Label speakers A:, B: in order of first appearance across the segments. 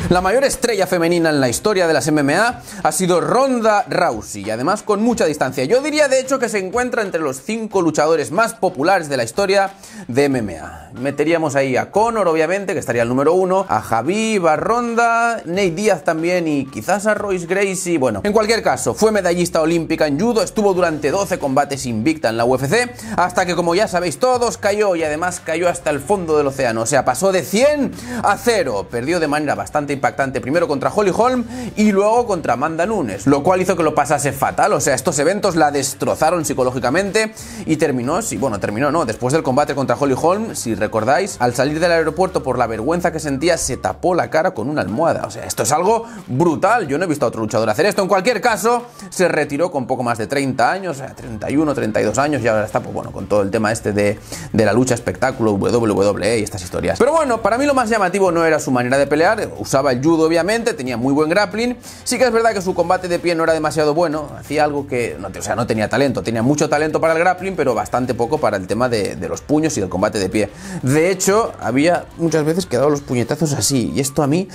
A: La mayor estrella femenina en la historia de las MMA ha sido Ronda Rousey, y además con mucha distancia. Yo diría de hecho que se encuentra entre los cinco luchadores más populares de la historia de MMA. Meteríamos ahí a Conor, obviamente, que estaría el número uno, a Javi, a Ronda, Díaz también y quizás a Royce Gracie. Bueno, en cualquier caso, fue medallista olímpica en judo, estuvo durante 12 combates invicta en la UFC, hasta que como ya sabéis todos, cayó y además cayó hasta el fondo del océano. O sea, pasó de 100 a 0. Perdió de manera bastante impactante, primero contra Holly Holm y luego contra Amanda Nunes, lo cual hizo que lo pasase fatal, o sea, estos eventos la destrozaron psicológicamente y terminó, sí, bueno, terminó, no, después del combate contra Holly Holm, si recordáis, al salir del aeropuerto por la vergüenza que sentía, se tapó la cara con una almohada, o sea, esto es algo brutal, yo no he visto a otro luchador hacer esto, en cualquier caso, se retiró con poco más de 30 años, o sea, 31, 32 años, y ahora está, pues bueno, con todo el tema este de, de la lucha espectáculo, WWE y estas historias. Pero bueno, para mí lo más llamativo no era su manera de pelear, usaba el judo, obviamente, tenía muy buen grappling. Sí que es verdad que su combate de pie no era demasiado bueno, hacía algo que, no, o sea, no tenía talento, tenía mucho talento para el grappling, pero bastante poco para el tema de, los puños y del combate de pie. De hecho, había muchas veces que los puñetazos así, y esto a mí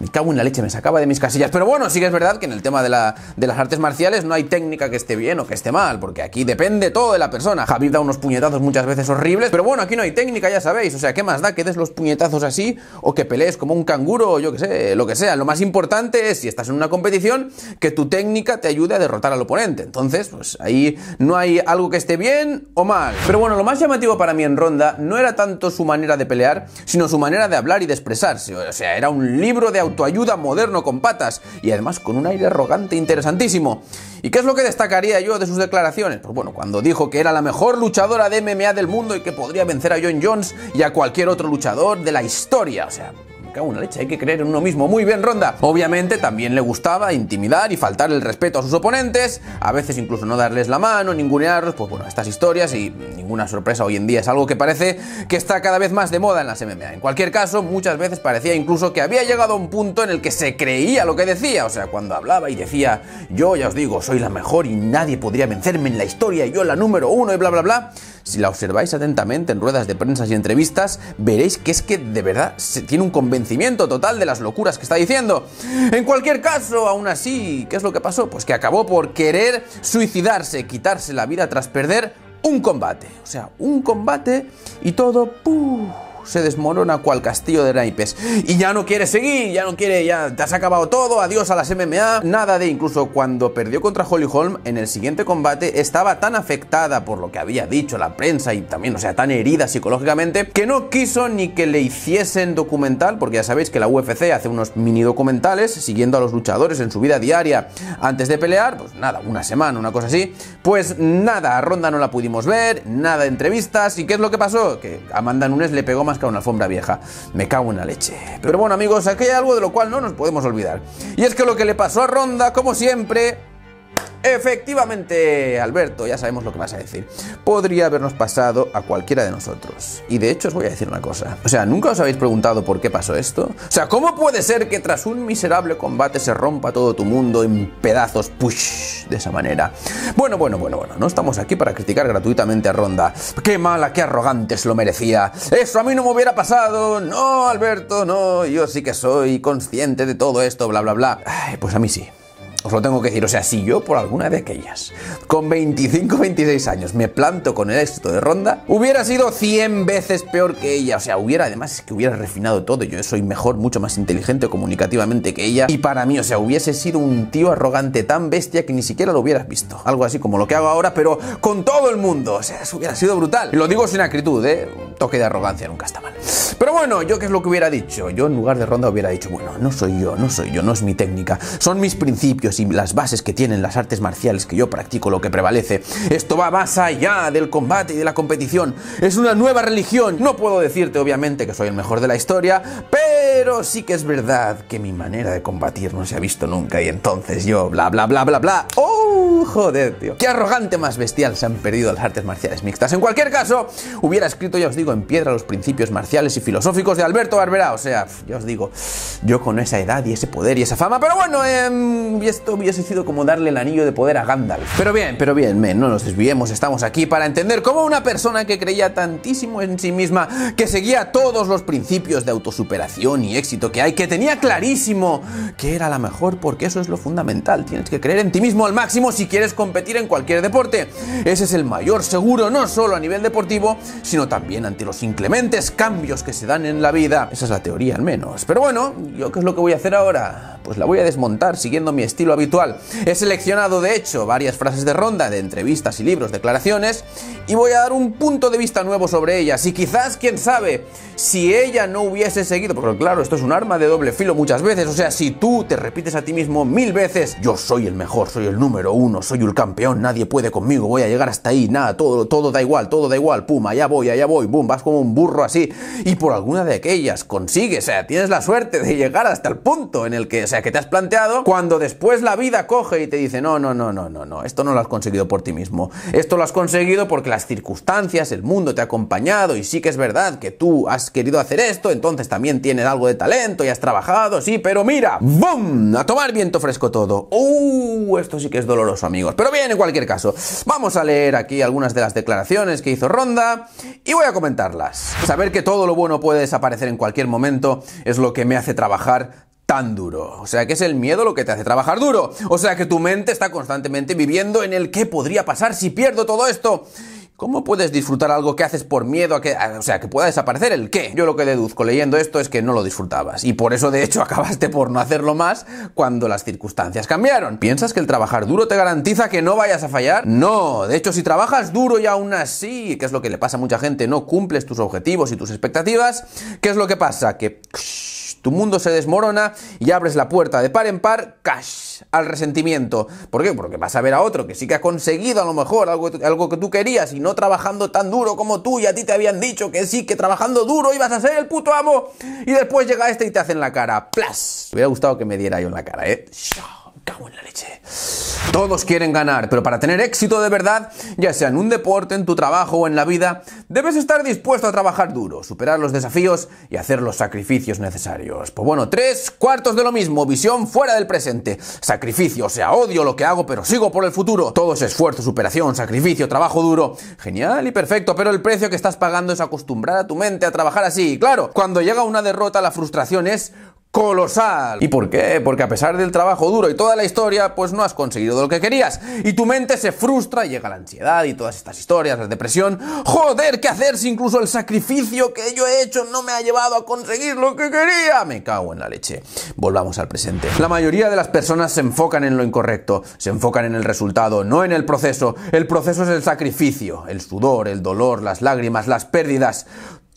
A: me cago en la leche, me sacaba de mis casillas. Pero bueno, sí que es verdad que en el tema de, las artes marciales no hay técnica que esté bien o que esté mal, porque aquí depende todo de la persona. Javi da unos puñetazos muchas veces horribles, pero bueno, aquí no hay técnica, ya sabéis, o sea, ¿qué más da que des los puñetazos así o que pelees como un canguro o yo qué sé? Eh, lo que sea. Lo más importante es, si estás en una competición, que tu técnica te ayude a derrotar al oponente. Entonces, pues ahí no hay algo que esté bien o mal. Pero bueno, lo más llamativo para mí en Ronda no era tanto su manera de pelear, sino su manera de hablar y de expresarse. O sea, era un libro de autoayuda moderno con patas y además con un aire arrogante interesantísimo. ¿Y qué es lo que destacaría yo de sus declaraciones? Pues bueno, cuando dijo que era la mejor luchadora de MMA del mundo y que podría vencer a John Jones y a cualquier otro luchador de la historia. O sea, una leche, hay que creer en uno mismo. Muy bien, Ronda. Obviamente también le gustaba intimidar y faltar el respeto a sus oponentes, a veces incluso no darles la mano, ningunearlos, pues bueno, estas historias y ninguna sorpresa hoy en día es algo que parece que está cada vez más de moda en las MMA. En cualquier caso, muchas veces parecía incluso que había llegado a un punto en el que se creía lo que decía, o sea, cuando hablaba y decía, yo ya os digo, soy la mejor y nadie podría vencerme en la historia, yo la número uno y bla, bla, bla. Si la observáis atentamente en ruedas de prensa y entrevistas, veréis que es que de verdad se tiene un convencimiento convencimiento total de las locuras que está diciendo. En cualquier caso, aún así, ¿qué es lo que pasó? Pues que acabó por querer suicidarse, quitarse la vida tras perder un combate. O sea, un combate y todo... ¡puf! se desmorona cual castillo de naipes. Y ya no quiere seguir, ya no quiere, ya te has acabado todo, adiós a las MMA, nada de incluso cuando perdió contra Holly Holm en el siguiente combate estaba tan afectada por lo que había dicho la prensa y también, o sea, tan herida psicológicamente que no quiso ni que le hiciesen documental, porque ya sabéis que la UFC hace unos mini documentales siguiendo a los luchadores en su vida diaria antes de pelear, pues nada, una semana, una cosa así, pues nada, a Ronda no la pudimos ver, nada de entrevistas y ¿qué es lo que pasó? Que Amanda Nunes le pegó más que a una alfombra vieja. Me cago en la leche. Pero bueno, amigos, aquí hay algo de lo cual no nos podemos olvidar. Y es que lo que le pasó a Ronda, como siempre, Efectivamente, Alberto, ya sabemos lo que vas a decir. Podría habernos pasado a cualquiera de nosotros. Y de hecho os voy a decir una cosa. O sea, ¿nunca os habéis preguntado por qué pasó esto? O sea, ¿cómo puede ser que tras un miserable combate se rompa todo tu mundo en pedazos push de esa manera? Bueno, bueno, bueno, bueno, no estamos aquí para criticar gratuitamente a Ronda. Qué mala, qué arrogante se lo merecía. Eso a mí no me hubiera pasado. No, Alberto, no, yo sí que soy consciente de todo esto, bla, bla, bla. pues a mí sí. Os lo tengo que decir, o sea, si yo por alguna de aquellas, con 25, 26 años, me planto con el éxito de Ronda, hubiera sido 100 veces peor que ella. O sea, hubiera, además, es que hubiera refinado todo. Yo soy mejor, mucho más inteligente comunicativamente que ella. Y para mí, o sea, hubiese sido un tío arrogante tan bestia que ni siquiera lo hubieras visto. Algo así como lo que hago ahora, pero con todo el mundo. O sea, hubiera sido brutal. lo digo sin acritud, ¿eh? Un toque de arrogancia nunca está mal. Pero bueno, yo qué es lo que hubiera dicho. Yo en lugar de Ronda hubiera dicho, bueno, no soy yo, no soy yo, no es mi técnica, son mis principios y las bases que tienen las artes marciales que yo practico lo que prevalece. Esto va más allá del combate y de la competición. Es una nueva religión. No puedo decirte obviamente que soy el mejor de la historia, pero sí que es verdad que mi manera de combatir no se ha visto nunca y entonces yo bla bla bla bla bla. ¡Oh, joder, tío! Qué arrogante más bestial se han perdido las artes marciales mixtas. En cualquier caso, hubiera escrito, ya os digo, en piedra los principios marciales y filosóficos de Alberto Barberá. O sea, ya os digo, yo con esa edad y ese poder y esa fama, pero bueno, eh, esto hubiese sido como darle el anillo de poder a Gandalf. Pero bien, pero bien, men, no nos desviemos, estamos aquí para entender cómo una persona que creía tantísimo en sí misma, que seguía todos los principios de autosuperación y éxito que hay, que tenía clarísimo que era la mejor, porque eso es lo fundamental, tienes que creer en ti mismo al máximo si quieres competir en cualquier deporte. Ese es el mayor seguro, no solo a nivel deportivo, sino también ante los inclementes cambios que se dan en la vida. Esa es la teoría al menos. Pero bueno, ¿yo qué es lo que voy a hacer ahora? Pues la voy a desmontar siguiendo mi estilo habitual. He seleccionado, de hecho, varias frases de ronda de entrevistas y libros, declaraciones, y voy a dar un punto de vista nuevo sobre ellas. Y quizás, quién sabe, si ella no hubiese seguido, porque claro, esto es un arma de doble filo muchas veces, o sea, si tú te repites a ti mismo mil veces, yo soy el mejor, soy el número uno, soy el campeón, nadie puede conmigo, voy a llegar hasta ahí, nada, todo, todo da igual, todo da igual, pum, allá voy, allá voy, boom, vas como un burro así, y por alguna de aquellas consigues, o sea, tienes la suerte de llegar hasta el punto en el que, o sea, que te has planteado, cuando después la vida coge y te dice, no, no, no, no, no, no, esto no lo has conseguido por ti mismo. Esto lo has conseguido porque las circunstancias, el mundo te ha acompañado y sí que es verdad que tú has querido hacer esto, entonces también tienes algo de talento y has trabajado, sí, pero mira, ¡boom! A tomar viento fresco todo. ¡Uh! Esto sí que es doloroso, amigos. Pero bien, en cualquier caso, vamos a leer aquí algunas de las declaraciones que hizo Ronda y voy a comentarlas. Saber que todo lo bueno puede desaparecer en cualquier momento es lo que me hace trabajar tan duro. O sea que es el miedo lo que te hace trabajar duro. O sea que tu mente está constantemente viviendo en el qué podría pasar si pierdo todo esto. ¿Cómo puedes disfrutar algo que haces por miedo a que, o sea, que pueda desaparecer el qué? Yo lo que deduzco leyendo esto es que no lo disfrutabas y por eso de hecho acabaste por no hacerlo más cuando las circunstancias cambiaron. ¿Piensas que el trabajar duro te garantiza que no vayas a fallar? No, de hecho si trabajas duro y aún así, que es lo que le pasa a mucha gente, no cumples tus objetivos y tus expectativas, ¿qué es lo que pasa? Que tu mundo se desmorona y abres la puerta de par en par, cash, al resentimiento. ¿Por qué? Porque vas a ver a otro que sí que ha conseguido a lo mejor algo, que tú querías y no trabajando tan duro como tú y a ti te habían dicho que sí, que trabajando duro ibas a ser el puto amo. Y después llega este y te hacen la cara. ¡Plas! Me hubiera gustado que me diera yo en la cara, ¿eh? cago en la leche. Todos quieren ganar, pero para tener éxito de verdad, ya sea en un deporte, en tu trabajo o en la vida, debes estar dispuesto a trabajar duro, superar los desafíos y hacer los sacrificios necesarios. Pues bueno, tres cuartos de lo mismo, visión fuera del presente, sacrificio, o sea, odio lo que hago, pero sigo por el futuro. Todo es esfuerzo, superación, sacrificio, trabajo duro. Genial y perfecto, pero el precio que estás pagando es acostumbrar a tu mente a trabajar así. Claro, cuando llega una derrota, la frustración es colosal. ¿Y por qué? Porque a pesar del trabajo duro y toda la historia, pues no has conseguido lo que querías. Y tu mente se frustra, y llega la ansiedad y todas estas historias, la depresión. Joder, ¿qué hacer si incluso el sacrificio que yo he hecho no me ha llevado a conseguir lo que quería? Me cago en la leche. Volvamos al presente. La mayoría de las personas se enfocan en lo incorrecto, se enfocan en el resultado, no en el proceso. El proceso es el sacrificio, el sudor, el dolor, las lágrimas, las pérdidas.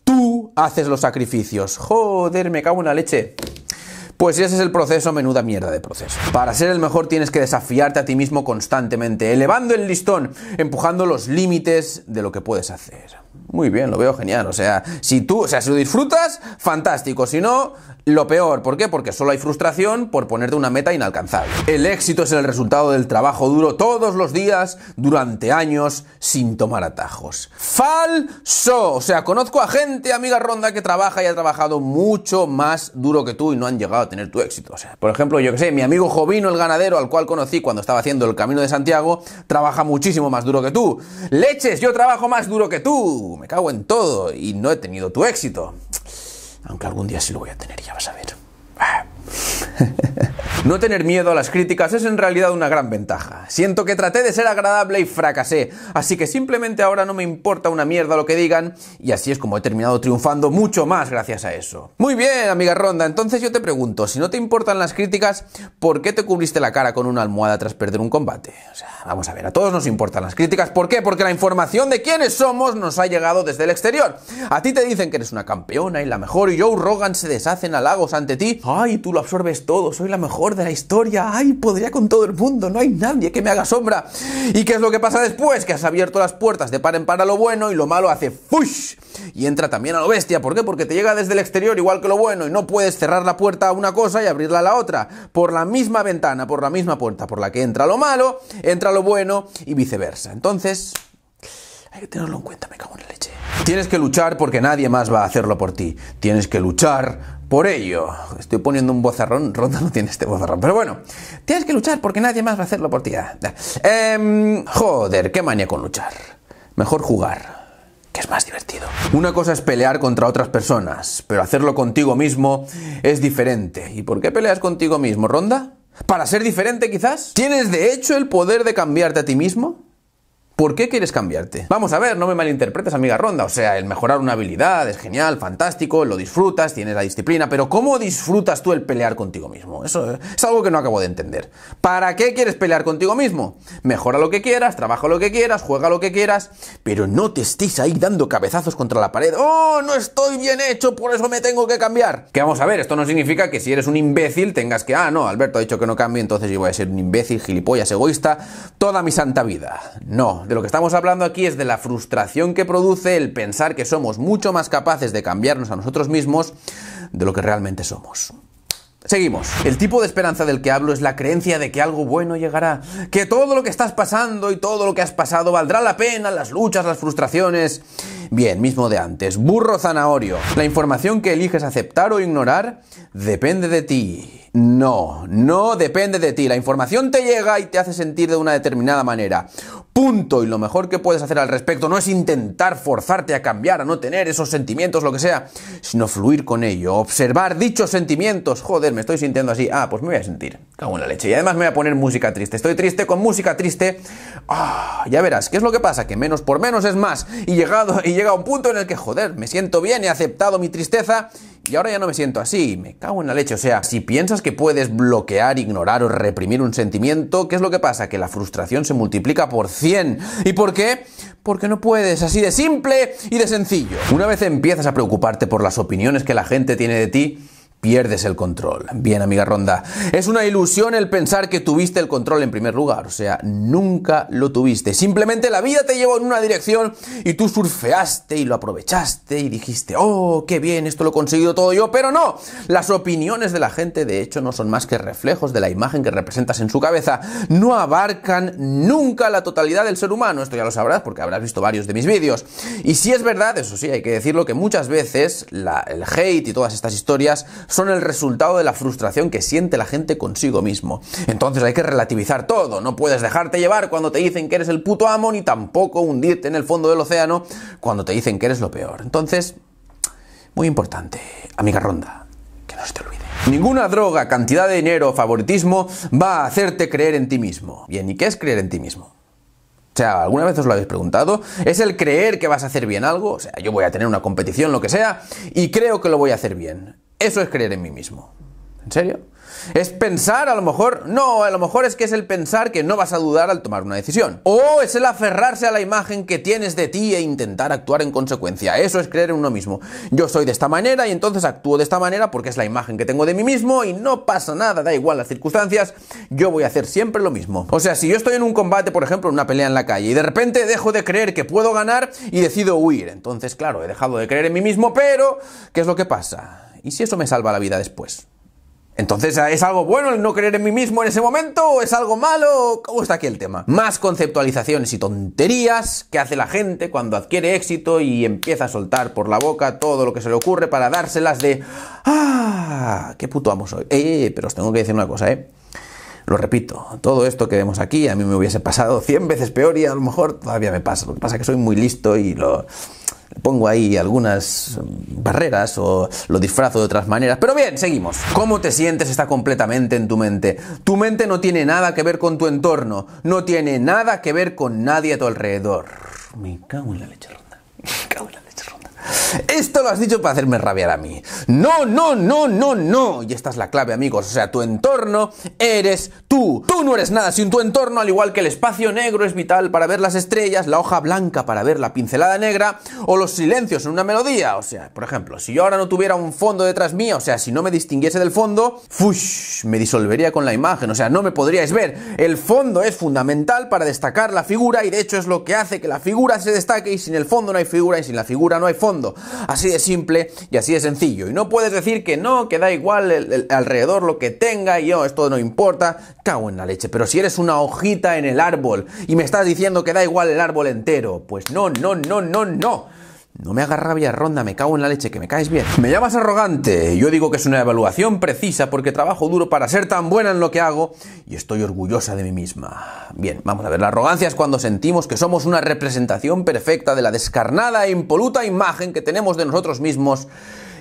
A: Tú haces los sacrificios. Joder, me cago en la leche. Pues ese es el proceso, menuda mierda de proceso. Para ser el mejor tienes que desafiarte a ti mismo constantemente, elevando el listón, empujando los límites de lo que puedes hacer muy bien, lo veo genial. O sea, si tú, o sea, si lo disfrutas, fantástico. Si no, lo peor. ¿Por qué? Porque solo hay frustración por ponerte una meta inalcanzable. El éxito es el resultado del trabajo duro todos los días, durante años, sin tomar atajos. Falso. O sea, conozco a gente, amiga Ronda, que trabaja y ha trabajado mucho más duro que tú y no han llegado a tener tu éxito. O sea, por ejemplo, yo que sé, mi amigo Jovino, el ganadero, al cual conocí cuando estaba haciendo el Camino de Santiago, trabaja muchísimo más duro que tú. Leches, yo trabajo más duro que tú me cago en todo y no he tenido tu éxito. Aunque algún día sí lo voy a tener, ya vas a ver. Ah. no tener miedo a las críticas es en realidad una gran ventaja. Siento que traté de ser agradable y fracasé, así que simplemente ahora no me importa una mierda lo que digan y así es como he terminado triunfando mucho más gracias a eso. Muy bien, amiga Ronda, entonces yo te pregunto, si no te importan las críticas, ¿por qué te cubriste la cara con una almohada tras perder un combate? O sea, vamos a ver, a todos nos importan las críticas, ¿por qué? Porque la información de quiénes somos nos ha llegado desde el exterior. A ti te dicen que eres una campeona y la mejor y Joe Rogan se deshacen halagos ante ti, ay, tú lo absorbes todo, soy la mejor de la historia, ay, podría con todo el mundo, no hay nadie que me haga sombra. ¿Y qué es lo que pasa después? Que has abierto las puertas de par en par a lo bueno y lo malo hace fush y entra también a lo bestia. ¿Por qué? Porque te llega desde el exterior igual que lo bueno y no puedes cerrar la puerta a una cosa y abrirla a la otra. Por la misma ventana, por la misma puerta por la que entra lo malo, entra lo bueno y viceversa. Entonces, hay que tenerlo en cuenta, me cago en la leche. Tienes que luchar porque nadie más va a hacerlo por ti. Tienes que luchar por ello, estoy poniendo un bozarrón, Ronda no tiene este bozarrón, pero bueno, tienes que luchar porque nadie más va a hacerlo por ti. ¿eh? Em, joder, qué manía con luchar. Mejor jugar, que es más divertido. Una cosa es pelear contra otras personas, pero hacerlo contigo mismo es diferente. ¿Y por qué peleas contigo mismo, Ronda? ¿Para ser diferente quizás? ¿Tienes de hecho el poder de cambiarte a ti mismo? ¿Por qué quieres cambiarte? Vamos a ver, no me malinterpretes, amiga Ronda. O sea, el mejorar una habilidad es genial, fantástico, lo disfrutas, tienes la disciplina, pero ¿cómo disfrutas tú el pelear contigo mismo? Eso eh, es algo que no acabo de entender. ¿Para qué quieres pelear contigo mismo? Mejora lo que quieras, trabaja lo que quieras, juega lo que quieras, pero no te estés ahí dando cabezazos contra la pared. ¡Oh, no estoy bien hecho, por eso me tengo que cambiar! Que vamos a ver, esto no significa que si eres un imbécil tengas que, ah, no, Alberto ha dicho que no cambie, entonces yo voy a ser un imbécil, gilipollas, egoísta, toda mi santa vida. No, de lo que estamos hablando aquí es de la frustración que produce el pensar que somos mucho más capaces de cambiarnos a nosotros mismos de lo que realmente somos. Seguimos. El tipo de esperanza del que hablo es la creencia de que algo bueno llegará, que todo lo que estás pasando y todo lo que has pasado valdrá la pena, las luchas, las frustraciones. Bien, mismo de antes, burro zanahorio. La información que eliges aceptar o ignorar depende de ti. No, no depende de ti. La información te llega y te hace sentir de una determinada manera. Punto. Y lo mejor que puedes hacer al respecto no es intentar forzarte a cambiar, a no tener esos sentimientos, lo que sea, sino fluir con ello, observar dichos sentimientos. Joder, me estoy sintiendo así. Ah, pues me voy a sentir. Cago en la leche. Y además me voy a poner música triste. Estoy triste con música triste. Ah, ya verás, ¿qué es lo que pasa? Que menos por menos es más. Y, llegado, y llega un punto en el que, joder, me siento bien, he aceptado mi tristeza y ahora ya no me siento así, me cago en la leche. O sea, si piensas que puedes bloquear, ignorar o reprimir un sentimiento, ¿qué es lo que pasa? Que la frustración se multiplica por 100. ¿Y por qué? Porque no puedes, así de simple y de sencillo. Una vez empiezas a preocuparte por las opiniones que la gente tiene de ti, pierdes el control. Bien, amiga Ronda, es una ilusión el pensar que tuviste el control en primer lugar, o sea, nunca lo tuviste. Simplemente la vida te llevó en una dirección y tú surfeaste y lo aprovechaste y dijiste, oh, qué bien, esto lo he conseguido todo yo, pero no, las opiniones de la gente de hecho no son más que reflejos de la imagen que representas en su cabeza, no abarcan nunca la totalidad del ser humano, esto ya lo sabrás porque habrás visto varios de mis vídeos. Y si es verdad, eso sí, hay que decirlo, que muchas veces el hate y todas estas historias son el resultado de la frustración que siente la gente consigo mismo. Entonces hay que relativizar todo, no puedes dejarte llevar cuando te dicen que eres el puto amo, ni tampoco hundirte en el fondo del océano cuando te dicen que eres lo peor. Entonces, muy importante, amiga Ronda, que no se te olvide. Ninguna droga, cantidad de dinero o favoritismo va a hacerte creer en ti mismo. Bien, ¿y qué es creer en ti mismo? O sea, ¿alguna vez os lo habéis preguntado? ¿Es el creer que vas a hacer bien algo? O sea, yo voy a tener una competición, lo que sea, y creo que lo voy a hacer bien. Eso es creer en mí mismo. ¿En serio? Es pensar, a lo mejor, no, a lo mejor es que es el pensar que no vas a dudar al tomar una decisión. O es el aferrarse a la imagen que tienes de ti e intentar actuar en consecuencia. Eso es creer en uno mismo. Yo soy de esta manera y entonces actúo de esta manera porque es la imagen que tengo de mí mismo y no pasa nada, da igual las circunstancias, yo voy a hacer siempre lo mismo. O sea, si yo estoy en un combate, por ejemplo, en una pelea en la calle y de repente dejo de creer que puedo ganar y decido huir, entonces, claro, he dejado de creer en mí mismo, pero ¿qué es lo que pasa? ¿Y si eso me salva la vida después? Entonces, ¿es algo bueno el no creer en mí mismo en ese momento? ¿O es algo malo? ¿Cómo está aquí el tema? Más conceptualizaciones y tonterías que hace la gente cuando adquiere éxito y empieza a soltar por la boca todo lo que se le ocurre para dárselas de... ¡Ah! ¡Qué puto amo soy! Eh, eh pero os tengo que decir una cosa, ¿eh? Lo repito, todo esto que vemos aquí a mí me hubiese pasado 100 veces peor y a lo mejor todavía me pasa. Lo que pasa es que soy muy listo y lo pongo ahí algunas barreras o lo disfrazo de otras maneras. Pero bien, seguimos. ¿Cómo te sientes está completamente en tu mente? Tu mente no tiene nada que ver con tu entorno, no tiene nada que ver con nadie a tu alrededor. Me cago en la leche Me cago en la esto lo has dicho para hacerme rabiar a mí. No, no, no, no, no. Y esta es la clave, amigos. O sea, tu entorno eres tú. Tú no eres nada sin tu entorno, al igual que el espacio negro es vital para ver las estrellas, la hoja blanca para ver la pincelada negra o los silencios en una melodía. O sea, por ejemplo, si yo ahora no tuviera un fondo detrás mío, o sea, si no me distinguiese del fondo, fush, me disolvería con la imagen. O sea, no me podríais ver. El fondo es fundamental para destacar la figura y de hecho es lo que hace que la figura se destaque y sin el fondo no hay figura y sin la figura no hay fondo. Así de simple y así de sencillo. Y no puedes decir que no, que da igual alrededor lo que tenga y yo esto no importa. Cago en la leche. Pero si eres una hojita en el árbol y me estás diciendo que da igual el árbol entero, pues no, no, no, no, no. No me hagas rabia, Ronda, me cago en la leche, que me caes bien. Me llamas arrogante. Yo digo que es una evaluación precisa porque trabajo duro para ser tan buena en lo que hago y estoy orgullosa de mí misma. Bien, vamos a ver. La arrogancia es cuando sentimos que somos una representación perfecta de la descarnada e impoluta imagen que tenemos de nosotros mismos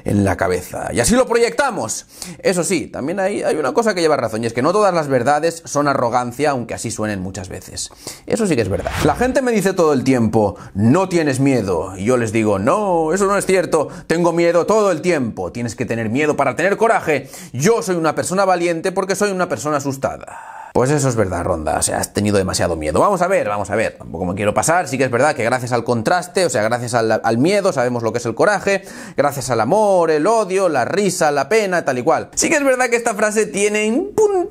A: en la cabeza. Y así lo proyectamos. Eso sí, también hay, hay una cosa que lleva razón, y es que no todas las verdades son arrogancia, aunque así suenen muchas veces. Eso sí que es verdad. La gente me dice todo el tiempo, no tienes miedo. Y yo les digo, no, eso no es cierto, tengo miedo todo el tiempo. Tienes que tener miedo para tener coraje. Yo soy una persona valiente porque soy una persona asustada. Pues eso es verdad, Ronda. O sea, has tenido demasiado miedo. Vamos a ver, vamos a ver. Tampoco me quiero pasar. Sí que es verdad que gracias al contraste, o sea, gracias al, miedo, sabemos lo que es el coraje. Gracias al amor, el odio, la risa, la pena, tal y cual. Sí que es verdad que esta frase tiene un punto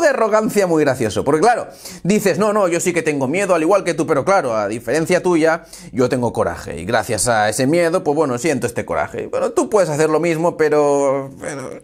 A: de arrogancia muy gracioso. Porque claro, dices, no, no, yo sí que tengo miedo, al igual que tú, pero claro, a diferencia tuya, yo tengo coraje. Y gracias a ese miedo, pues bueno, siento este coraje. Bueno, tú puedes hacer lo mismo, pero,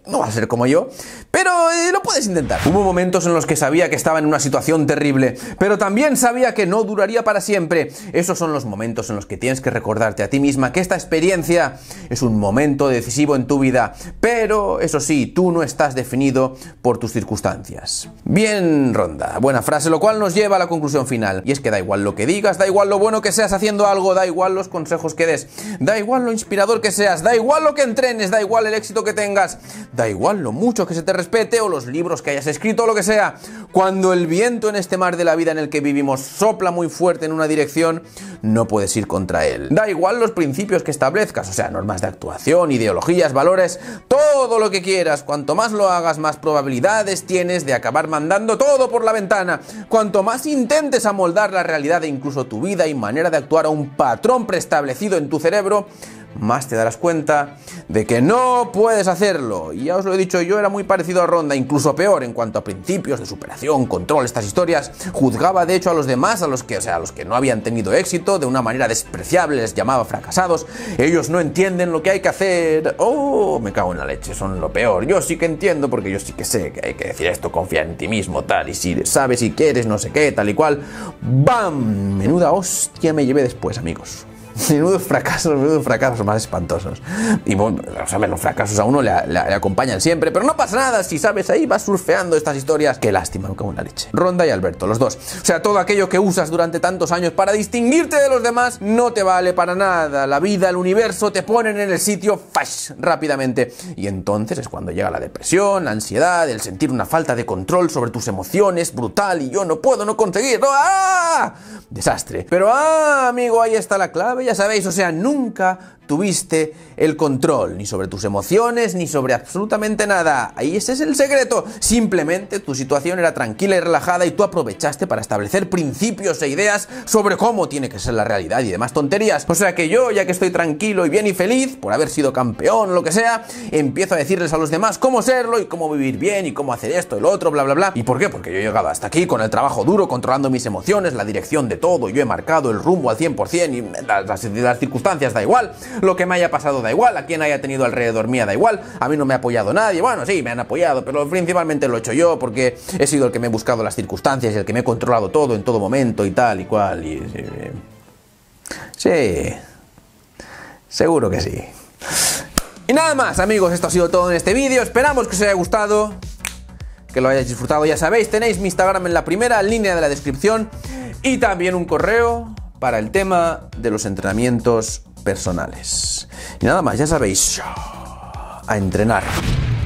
A: no va a ser como yo. Pero eh, lo puedes intentar. Hubo momentos en los que sabía que estaba en una situación terrible, pero también sabía que no duraría para siempre. Esos son los momentos en los que tienes que recordarte a ti misma que esta experiencia es un momento decisivo en tu vida. Pero, eso sí, tú no estás definido por tus circunstancias. Bien, Ronda. Buena frase, lo cual nos lleva a la conclusión final. Y es que da igual lo que digas, da igual lo bueno que seas haciendo algo, da igual los consejos que des, da igual lo inspirador que seas, da igual lo que entrenes, da igual el éxito que tengas, da igual lo mucho que se te respete o los libros que hayas escrito o lo que sea. Cuando el viento en este mar de la vida en el que vivimos sopla muy fuerte en una dirección, no puedes ir contra él. Da igual los principios que establezcas, o sea, normas de actuación, ideologías, valores, todo lo que quieras. Cuanto más lo hagas, más probabilidades tienes de de acabar mandando todo por la ventana. Cuanto más intentes amoldar la realidad e incluso tu vida y manera de actuar a un patrón preestablecido en tu cerebro, más te darás cuenta de que no puedes hacerlo. Y ya os lo he dicho, yo era muy parecido a Ronda, incluso peor en cuanto a principios de superación, control, estas historias. Juzgaba de hecho a los demás, a los que, sea, a los que no habían tenido éxito, de una manera despreciable, les llamaba fracasados. Ellos no entienden lo que hay que hacer. Oh, me cago en la leche, son lo peor. Yo sí que entiendo porque yo sí que sé que hay que decir esto, confía en ti mismo, tal, y si sabes y quieres, no sé qué, tal y cual. ¡Bam! Menuda hostia me llevé después, amigos. Menudos fracasos, menudos fracasos más espantosos. Y bueno, los fracasos a uno le, acompañan siempre, pero no pasa nada si sabes ahí vas surfeando estas historias. Qué lástima, nunca la leche. Ronda y Alberto, los dos. O sea, todo aquello que usas durante tantos años para distinguirte de los demás no te vale para nada. La vida, el universo te ponen en el sitio fash rápidamente. Y entonces es cuando llega la depresión, la ansiedad, el sentir una falta de control sobre tus emociones brutal y yo no puedo no conseguir ¡Ah! Desastre. Pero ah, amigo, ahí está la clave ya sabéis, o sea, nunca tuviste el control, ni sobre tus emociones, ni sobre absolutamente nada. Ahí ese es el secreto. Simplemente tu situación era tranquila y relajada y tú aprovechaste para establecer principios e ideas sobre cómo tiene que ser la realidad y demás tonterías. O sea que yo, ya que estoy tranquilo y bien y feliz por haber sido campeón o lo que sea, empiezo a decirles a los demás cómo serlo y cómo vivir bien y cómo hacer esto el otro, bla, bla, bla. ¿Y por qué? Porque yo he llegado hasta aquí con el trabajo duro, controlando mis emociones, la dirección de todo, yo he marcado el rumbo al 100% y las circunstancias da igual lo que me haya pasado da igual, a quien haya tenido alrededor mía da igual, a mí no me ha apoyado nadie, bueno, sí, me han apoyado, pero principalmente lo he hecho yo porque he sido el que me he buscado las circunstancias, el que me he controlado todo en todo momento y tal y cual. Y, sí. seguro que sí. Y nada más, amigos, esto ha sido todo en este vídeo. Esperamos que os haya gustado, que lo hayáis disfrutado. Ya sabéis, tenéis mi Instagram en la primera línea de la descripción y también un correo para el tema de los entrenamientos personales. Y nada más, ya sabéis, a entrenar.